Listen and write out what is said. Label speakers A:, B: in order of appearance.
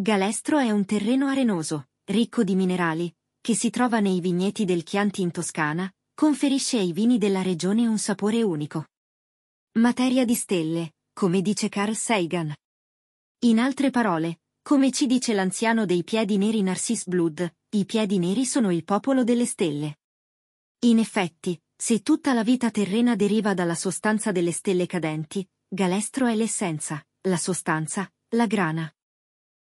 A: Galestro è un terreno arenoso, ricco di minerali, che si trova nei vigneti del Chianti in Toscana, conferisce ai vini della regione un sapore unico. Materia di stelle, come dice Carl Sagan. In altre parole, come ci dice l'anziano dei piedi neri Narcisse Blood, i piedi neri sono il popolo delle stelle. In effetti, se tutta la vita terrena deriva dalla sostanza delle stelle cadenti, Galestro è l'essenza, la sostanza, la grana.